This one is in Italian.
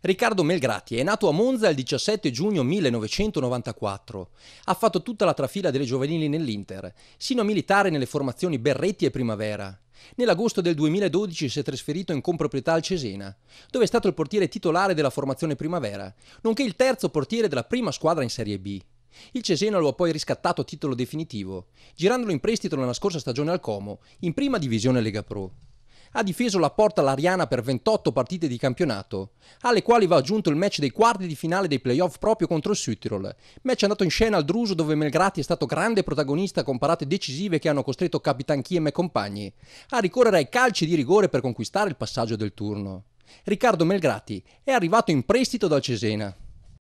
Riccardo Melgrati è nato a Monza il 17 giugno 1994. Ha fatto tutta la trafila delle giovanili nell'Inter, sino a militare nelle formazioni Berretti e Primavera. Nell'agosto del 2012 si è trasferito in comproprietà al Cesena, dove è stato il portiere titolare della formazione Primavera, nonché il terzo portiere della prima squadra in Serie B. Il Cesena lo ha poi riscattato a titolo definitivo, girandolo in prestito nella scorsa stagione al Como, in prima divisione Lega Pro ha difeso la porta all'Ariana per 28 partite di campionato, alle quali va aggiunto il match dei quarti di finale dei playoff proprio contro il Südtirol, match andato in scena al Druso dove Melgrati è stato grande protagonista con parate decisive che hanno costretto Capitan Chiem e compagni a ricorrere ai calci di rigore per conquistare il passaggio del turno. Riccardo Melgrati è arrivato in prestito dal Cesena.